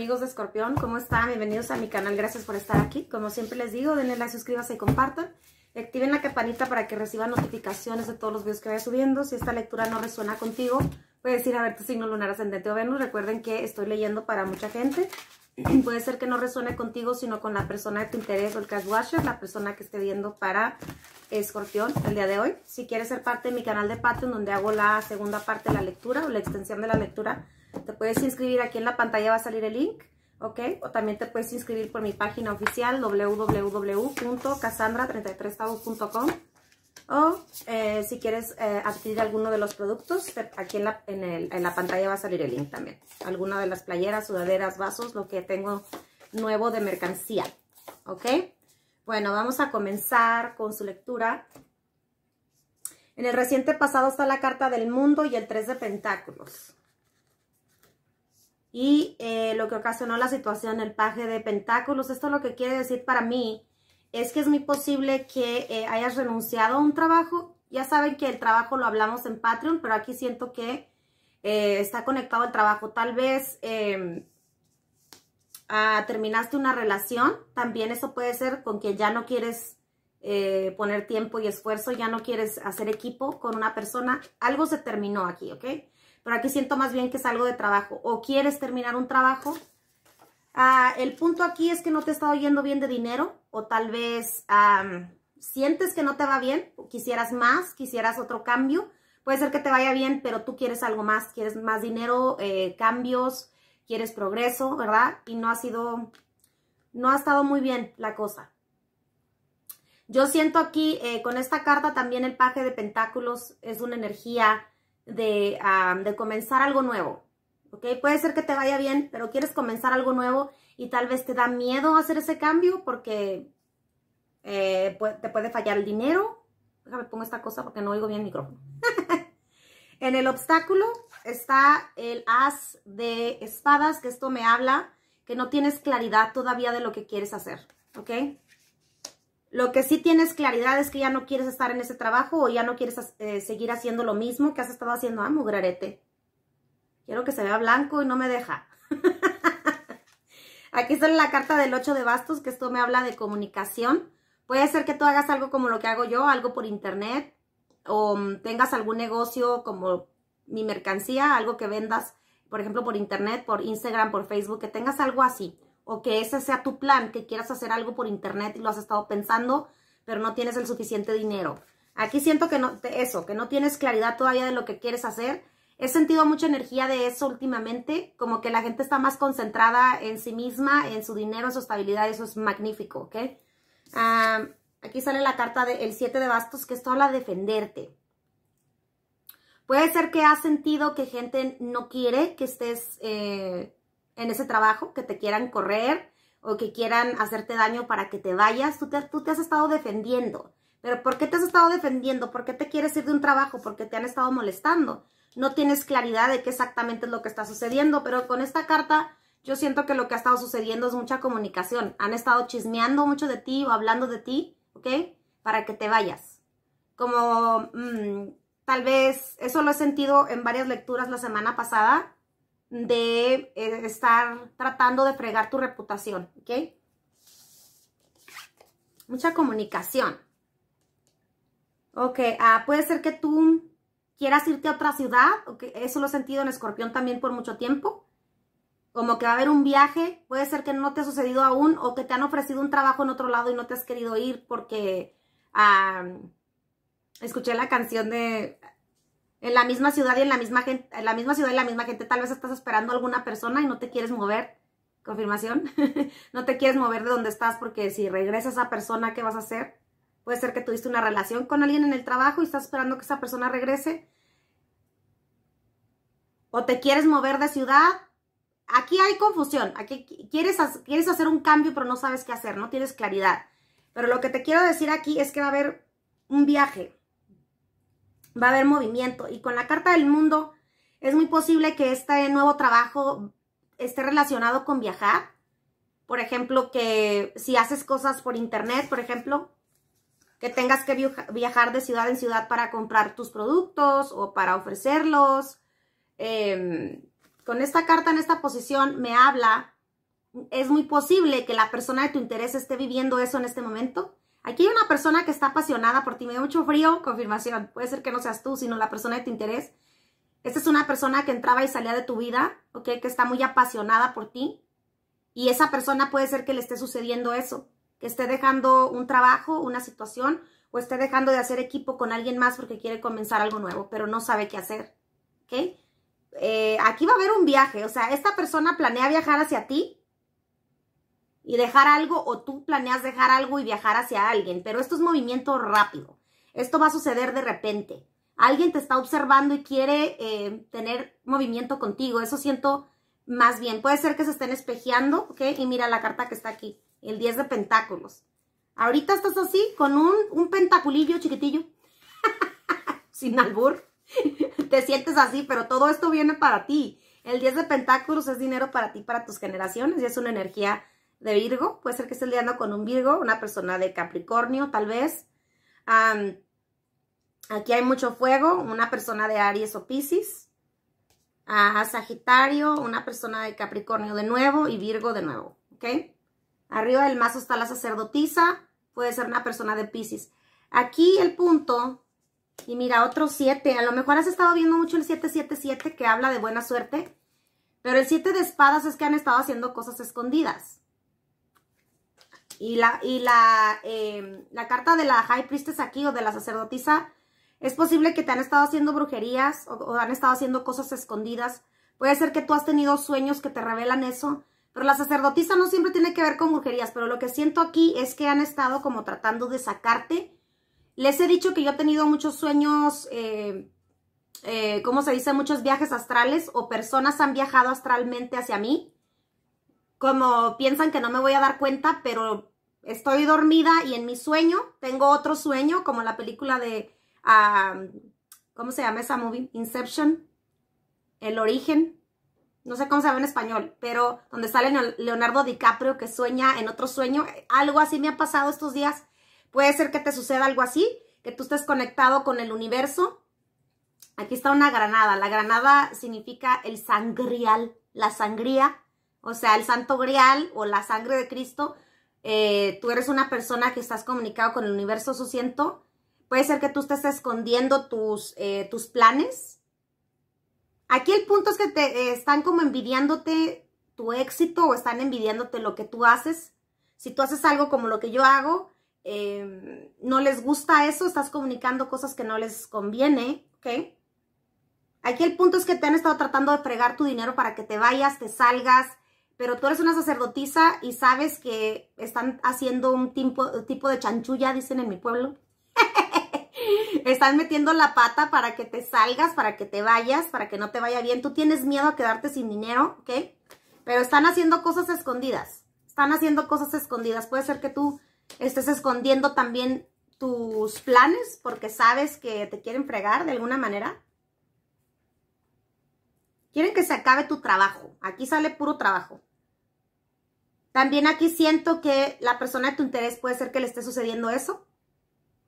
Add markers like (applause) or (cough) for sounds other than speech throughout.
amigos de Escorpión, ¿cómo están? Bienvenidos a mi canal, gracias por estar aquí. Como siempre les digo, denle like, suscríbanse y compartan. activen la campanita para que reciban notificaciones de todos los videos que vaya subiendo. Si esta lectura no resuena contigo, puedes ir a ver tu signo lunar ascendente o Venus. Recuerden que estoy leyendo para mucha gente. Puede ser que no resuene contigo, sino con la persona de tu interés o el cash washer, la persona que esté viendo para Escorpión el día de hoy. Si quieres ser parte de mi canal de Patreon, donde hago la segunda parte de la lectura o la extensión de la lectura, te puedes inscribir, aquí en la pantalla va a salir el link, ¿ok? O también te puedes inscribir por mi página oficial wwwcasandra 33 o eh, si quieres eh, adquirir alguno de los productos, aquí en la, en la pantalla va a salir el link también. Alguna de las playeras, sudaderas, vasos, lo que tengo nuevo de mercancía, ¿ok? Bueno, vamos a comenzar con su lectura. En el reciente pasado está la carta del mundo y el tres de pentáculos y eh, lo que ocasionó la situación, el paje de pentáculos. Esto lo que quiere decir para mí es que es muy posible que eh, hayas renunciado a un trabajo. Ya saben que el trabajo lo hablamos en Patreon, pero aquí siento que eh, está conectado al trabajo. Tal vez em, ah, terminaste una relación, también eso puede ser con que ya no quieres poner tiempo y esfuerzo, ya no quieres hacer equipo con una persona. Algo se terminó aquí, ¿ok? pero aquí siento más bien que es algo de trabajo. O quieres terminar un trabajo. Ah, el punto aquí es que no te estado yendo bien de dinero o tal vez sientes que no te va bien, quisieras más, quisieras otro cambio. Puede ser que te vaya bien, pero tú quieres algo más, quieres más dinero, eh, cambios, quieres progreso, ¿verdad? Y no ha sido, no ha estado muy bien la cosa. Yo siento aquí, eh, con esta carta también el paje de pentáculos es una energía de, de comenzar algo nuevo. ¿ok? Puede ser que te vaya bien, pero quieres comenzar algo nuevo y tal vez te da miedo hacer ese cambio porque eh, te puede fallar el dinero. Déjame pongo esta cosa porque no oigo bien el micrófono. (laughs) en el obstáculo está el as de espadas, que esto me habla que no tienes claridad todavía de lo que quieres hacer, ¿ok? Lo que sí tienes claridad es que ya no quieres estar en ese trabajo o ya no quieres eh, seguir haciendo lo mismo que has estado haciendo. amo ah, mugrarete. Quiero que se vea blanco y no me deja. (laughs) Aquí sale la carta del 8 de bastos, que esto me habla de comunicación. Puede ser que tú hagas algo como lo que hago yo, algo por internet, o mm, tengas algún negocio como mi mercancía, algo que vendas, por ejemplo, por internet, por Instagram, por Facebook, que tengas algo así o que ese sea tu plan, que quieras hacer algo por internet y lo has estado pensando, pero no tienes el suficiente dinero. Aquí siento que no, eso, que no tienes claridad todavía de lo que quieres hacer. He sentido mucha energía de eso últimamente, como que la gente está más concentrada en sí misma, en su dinero, en su estabilidad, eso es magnífico, ¿ok? Ah, aquí sale la carta del 7 de bastos, que esto habla de defenderte. Puede ser que has sentido que gente no quiere que estés eh, en ese trabajo, que te quieran correr o que quieran hacerte daño para que te vayas, tú te, has estado defendiendo. Pero ¿por qué te has estado defendiendo? ¿Por qué te quieres ir de un trabajo? ¿Por qué te han estado molestando? No tienes claridad de qué exactamente es lo que está sucediendo, pero con esta carta yo siento que lo que ha estado sucediendo es mucha comunicación. Han estado chismeando mucho de ti o hablando de ti, ¿ok? Para que te vayas. Como mm, tal vez, eso lo he sentido en varias lecturas la semana pasada, de eh, estar tratando de fregar tu reputación, ¿ok? Mucha comunicación. Ok, ah, puede ser que tú quieras irte a otra ciudad, eso lo he sentido en Escorpión también por mucho tiempo, como que va a haber un viaje, puede ser que no te ha sucedido aún o que te han ofrecido un trabajo en otro lado y no te has querido ir porque ah, escuché la canción de en la misma ciudad y en la misma gente, en la misma ciudad y la misma gente, tal vez estás esperando a alguna persona y no te quieres mover, confirmación, (laughs) no te quieres mover de donde estás porque si regresa esa persona, ¿qué vas a hacer? Puede ser que tuviste una relación con alguien en el trabajo y estás esperando que esa persona regrese. O te quieres mover de ciudad. Aquí hay confusión. Aquí quieres, quieres hacer un cambio, pero no sabes qué hacer, no tienes claridad. Pero lo que te quiero decir aquí es que va a haber un viaje va a haber movimiento. Y con la carta del mundo, es muy posible que este nuevo trabajo esté relacionado con viajar. Por ejemplo, que si haces cosas por internet, por ejemplo, que tengas que viajar de ciudad en ciudad para comprar tus productos o para ofrecerlos. Em, con esta carta en esta posición me habla, es muy posible que la persona de tu interés esté viviendo eso en este momento Aquí hay una persona que está apasionada por ti. Me da mucho frío, confirmación. Puede ser que no seas tú, sino la persona de tu interés. Esta es una persona que entraba y salía de tu vida, ¿ok? Que está muy apasionada por ti. Y esa persona puede ser que le esté sucediendo eso, que esté dejando un trabajo, una situación, o esté dejando de hacer equipo con alguien más porque quiere comenzar algo nuevo, pero no sabe qué hacer, ¿ok? Eh, aquí va a haber un viaje, o sea, esta persona planea viajar hacia ti, y dejar algo o tú planeas dejar algo y viajar hacia alguien, pero esto es movimiento rápido. Esto va a suceder de repente. Alguien te está observando y quiere eh, tener movimiento contigo. Eso siento más bien. Puede ser que se estén espejeando, ¿ok? Y mira la carta que está aquí, el 10 de pentáculos. Ahorita estás así, con un, un pentaculillo chiquitillo, (laughs) sin albur. (laughs) te sientes así, pero todo esto viene para ti. El 10 de pentáculos es dinero para ti, para tus generaciones y es una energía de Virgo, puede ser que esté lidiando con un Virgo, una persona de Capricornio tal vez. aquí hay mucho fuego, una persona de Aries o Pisces. A ah, Sagitario, una persona de Capricornio de nuevo y Virgo de nuevo, ¿ok? Arriba del mazo está la sacerdotisa, puede ser una persona de Pisces. Aquí el punto, y mira, otro siete, a lo mejor has estado viendo mucho el 777 que habla de buena suerte, pero el 7 de espadas es que han estado haciendo cosas escondidas. Y la, y em, la, carta de la High Priestess aquí o de la sacerdotisa, es posible que te han estado haciendo brujerías o, han estado haciendo cosas escondidas. Puede ser que tú has tenido sueños que te revelan eso. Pero la sacerdotisa no siempre tiene que ver con brujerías, pero lo que siento aquí es que han estado como tratando de sacarte. Les he dicho que yo he tenido muchos sueños, em, eh, ¿cómo se dice? Muchos viajes astrales o personas han viajado astralmente hacia mí como piensan que no me voy a dar cuenta, pero estoy dormida y en mi sueño tengo otro sueño, como la película de, ¿cómo se llama esa movie? Inception, El Origen, no sé cómo se llama en español, pero donde sale Leonardo DiCaprio que sueña en otro sueño, algo así me ha pasado estos días. Puede ser que te suceda algo así, que tú estés conectado con el universo. Aquí está una granada. La granada significa el sangrial, la sangría o sea, el santo grial o la sangre de Cristo, eh, tú eres una persona que estás comunicado con el universo, su siento. Puede ser que tú estés escondiendo tus, eh, tus planes. Aquí el punto es que te eh, están como envidiándote tu éxito o están envidiándote lo que tú haces. Si tú haces algo como lo que yo hago, em, no les gusta eso, estás comunicando cosas que no les conviene, ¿ok? Aquí el punto es que te han estado tratando de fregar tu dinero para que te vayas, te salgas, pero tú eres una sacerdotisa y sabes que están haciendo un tipo, de chanchulla, dicen en mi pueblo. (laughs) están metiendo la pata para que te salgas, para que te vayas, para que no te vaya bien. Tú tienes miedo a quedarte sin dinero, ¿ok? Pero están haciendo cosas escondidas. Están haciendo cosas escondidas. Puede ser que tú estés escondiendo también tus planes porque sabes que te quieren fregar de alguna manera. Quieren que se acabe tu trabajo. Aquí sale puro trabajo. También aquí siento que la persona de tu interés puede ser que le esté sucediendo eso.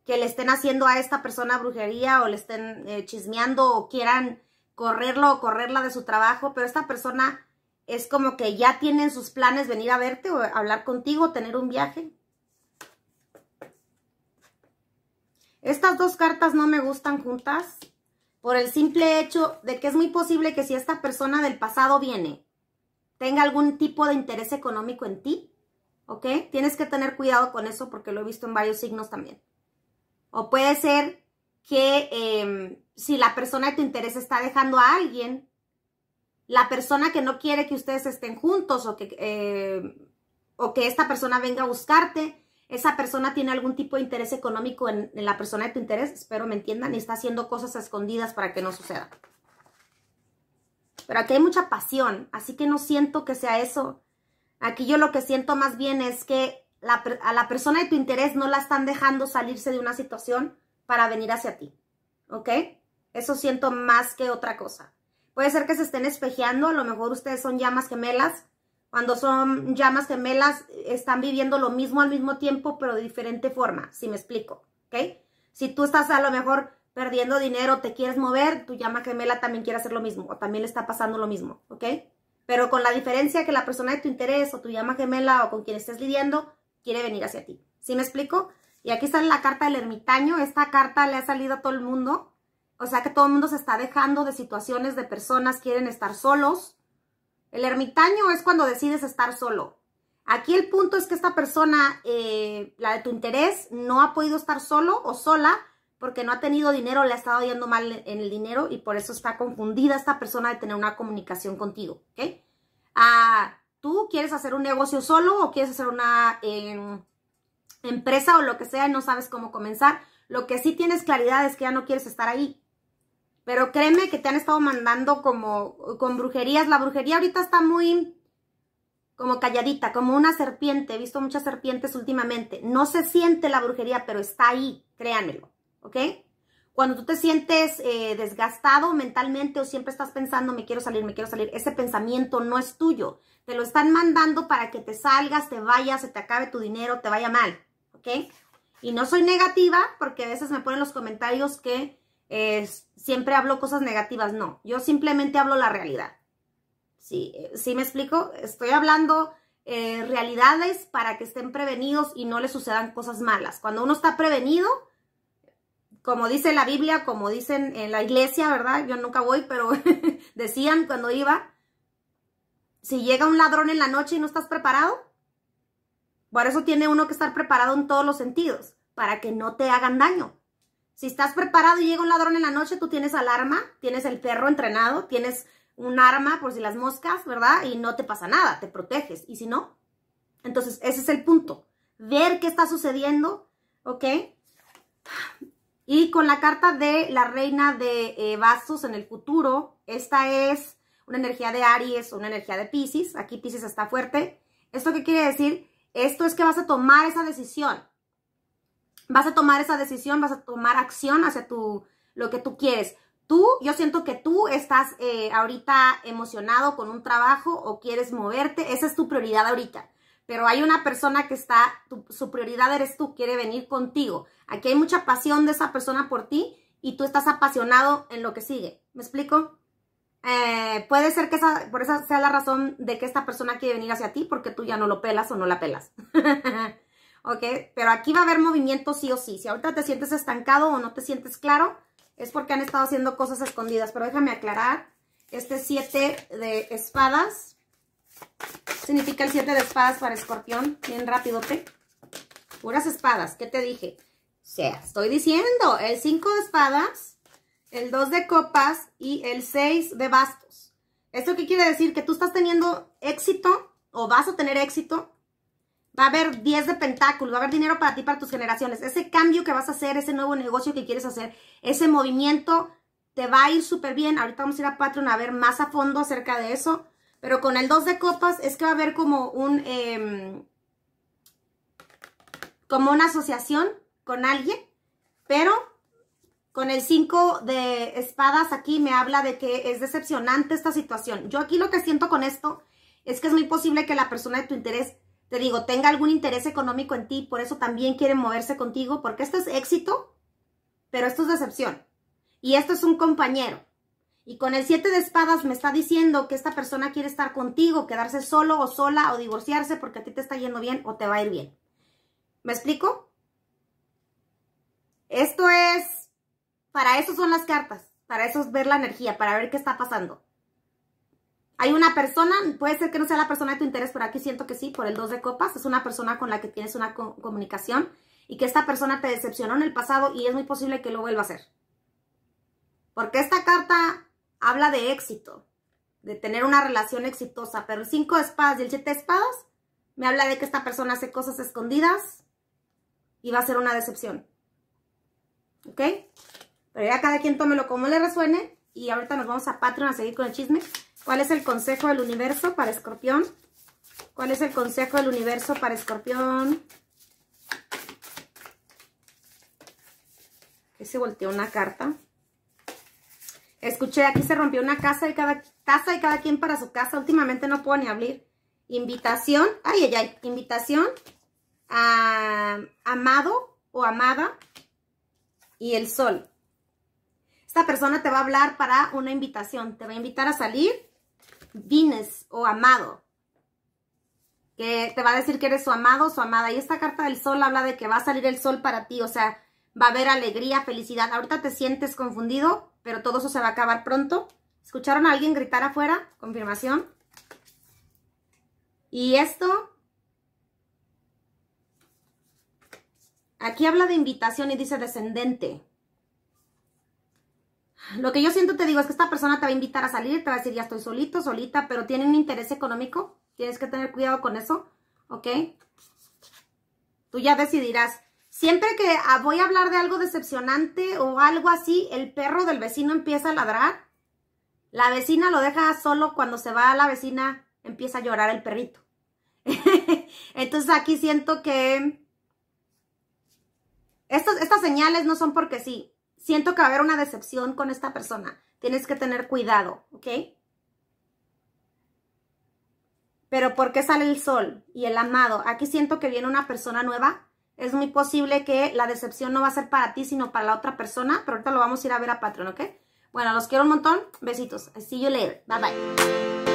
Que le estén haciendo a esta persona brujería o le estén eh, chismeando o quieran correrlo o correrla de su trabajo. Pero esta persona es como que ya tienen sus planes venir a verte o hablar contigo, o tener un viaje. Estas dos cartas no me gustan juntas por el simple hecho de que es muy posible que si esta persona del pasado viene, tenga algún tipo de interés económico en ti, ¿ok? Tienes que tener cuidado con eso porque lo he visto en varios signos también. O puede ser que em, si la persona de tu interés está dejando a alguien, la persona que no quiere que ustedes estén juntos o que, eh, o que esta persona venga a buscarte, esa persona tiene algún tipo de interés económico en, la persona de tu interés, espero me entiendan, y está haciendo cosas escondidas para que no suceda. Pero aquí hay mucha pasión, así que no siento que sea eso. Aquí yo lo que siento más bien es que a la persona de tu interés no la están dejando salirse de una situación para venir hacia ti, ¿ok? Eso siento más que otra cosa. Puede ser que se estén espejeando, a lo mejor ustedes son llamas gemelas, cuando son llamas gemelas, están viviendo lo mismo al mismo tiempo, pero de diferente forma, si me explico, ¿ok? Si tú estás a lo mejor perdiendo dinero, te quieres mover, tu llama gemela también quiere hacer lo mismo, o también le está pasando lo mismo, ¿ok? Pero con la diferencia que la persona de tu interés, o tu llama gemela, o con quien estés lidiando, quiere venir hacia ti, ¿si me explico? Y aquí sale la carta del ermitaño. Esta carta le ha salido a todo el mundo. O sea que todo el mundo se está dejando de situaciones de personas, quieren estar solos. El ermitaño es cuando decides estar solo. Aquí el punto es que esta persona, eh, la de tu interés, no ha podido estar solo o sola porque no ha tenido dinero, le ha estado yendo mal en el dinero y por eso está confundida esta persona de tener una comunicación contigo, ¿ok? Ah, tú quieres hacer un negocio solo o quieres hacer una em, empresa o lo que sea y no sabes cómo comenzar. Lo que sí tienes claridad es que ya no quieres estar ahí. Pero créeme que te han estado mandando como con brujerías. La brujería ahorita está muy como calladita, como una serpiente. He visto muchas serpientes últimamente. No se siente la brujería, pero está ahí, créanmelo, ¿ok? Cuando tú te sientes eh, desgastado mentalmente o siempre estás pensando, me quiero salir, me quiero salir, ese pensamiento no es tuyo. Te lo están mandando para que te salgas, te vayas, se te acabe tu dinero, te vaya mal, ¿ok? Y no soy negativa porque a veces me ponen los comentarios que siempre hablo cosas negativas, no, yo simplemente hablo la realidad. Sí, eh, me explico, estoy hablando eh, realidades para que estén prevenidos y no les sucedan cosas malas. Cuando uno está prevenido, como dice la Biblia, como dicen en la iglesia, ¿verdad? Yo nunca voy, pero (laughs) decían cuando iba, si llega un ladrón en la noche y no estás preparado, por eso tiene uno que estar preparado en todos los sentidos, para que no te hagan daño. Si estás preparado y llega un ladrón en la noche, tú tienes alarma, tienes el perro entrenado, tienes un arma por si las moscas, ¿verdad? Y no te pasa nada, te proteges. ¿Y si no? Entonces, ese es el punto. Ver qué está sucediendo, ¿ok? Y con la carta de la reina de eh, bastos en el futuro, esta es una energía de Aries, una energía de Pisces. Aquí Pisces está fuerte. ¿Esto qué quiere decir? Esto es que vas a tomar esa decisión vas a tomar esa decisión, vas a tomar acción hacia tu, lo que tú quieres. Tú, yo siento que tú estás eh, ahorita emocionado con un trabajo o quieres moverte, esa es tu prioridad ahorita. Pero hay una persona que está, su prioridad eres tú, quiere venir contigo. Aquí hay mucha pasión de esa persona por ti y tú estás apasionado en lo que sigue. ¿Me explico? Eh, puede ser que esa, por esa sea la razón de que esta persona quiere venir hacia ti porque tú ya no lo pelas o no la pelas. (laughs) ¿ok? Pero aquí va a haber movimiento sí o sí. Si ahorita te sientes estancado o no te sientes claro, es porque han estado haciendo cosas escondidas. Pero déjame aclarar, este 7 de espadas, significa el 7 de espadas para escorpión, bien rápido te, Puras espadas, ¿qué te dije? O sea, estoy diciendo, el 5 de espadas, el 2 de copas y el 6 de bastos. ¿Esto qué quiere decir? Que tú estás teniendo éxito o vas a tener éxito va a haber 10 de pentáculos, va a haber dinero para ti, para tus generaciones. Ese cambio que vas a hacer, ese nuevo negocio que quieres hacer, ese movimiento, te va a ir súper bien. Ahorita vamos a ir a Patreon a ver más a fondo acerca de eso. Pero con el 2 de copas es que va a haber como un... Em, como una asociación con alguien, pero con el 5 de espadas aquí me habla de que es decepcionante esta situación. Yo aquí lo que siento con esto es que es muy posible que la persona de tu interés te digo, tenga algún interés económico en ti, por eso también quiere moverse contigo, porque esto es éxito, pero esto es decepción. Y esto es un compañero. Y con el siete de espadas me está diciendo que esta persona quiere estar contigo, quedarse solo o sola o divorciarse porque a ti te está yendo bien o te va a ir bien. ¿Me explico? Esto es, para eso son las cartas, para eso es ver la energía, para ver qué está pasando. Hay una persona, puede ser que no sea la persona de tu interés, pero aquí siento que sí, por el 2 de copas. Es una persona con la que tienes una comunicación y que esta persona te decepcionó en el pasado y es muy posible que lo vuelva a hacer. Porque esta carta habla de éxito, de tener una relación exitosa, pero el 5 de espadas y el 7 de espadas me habla de que esta persona hace cosas escondidas y va a ser una decepción. ¿Ok? Pero ya cada quien tómelo como le resuene y ahorita nos vamos a Patreon a seguir con el chisme. ¿Cuál es el consejo del universo para escorpión? ¿Cuál es el consejo del universo para escorpión? se volteó una carta. Escuché, aquí se rompió una casa y cada, casa y cada quien para su casa. Últimamente no puedo ni abrir. Invitación, ay, ay, ay, invitación a amado o amada y el sol. Esta persona te va a hablar para una invitación. Te va a invitar a salir vines o amado. Que te va a decir que eres su amado o su amada. Y esta carta del sol habla de que va a salir el sol para ti. O sea, va a haber alegría, felicidad. Ahorita te sientes confundido, pero todo eso se va a acabar pronto. ¿Escucharon a alguien gritar afuera? Confirmación. Y esto... Aquí habla de invitación y dice descendente. Lo que yo siento, te digo, es que esta persona te va a invitar a salir, te va a decir, ya estoy solito, solita, pero tiene un interés económico. Tienes que tener cuidado con eso, ¿ok? Tú ya decidirás. Siempre que ah, voy a hablar de algo decepcionante o algo así, el perro del vecino empieza a ladrar. La vecina lo deja solo. Cuando se va a la vecina, empieza a llorar el perrito. (laughs) Entonces aquí siento que... estas señales no son porque sí siento que va a haber una decepción con esta persona. Tienes que tener cuidado, ¿ok? Pero ¿por qué sale el sol y el amado? Aquí siento que viene una persona nueva. Es muy posible que la decepción no va a ser para ti, sino para la otra persona. Pero ahorita lo vamos a ir a ver a Patreon, ¿ok? Bueno, los quiero un montón. Besitos. See you later. Bye, bye.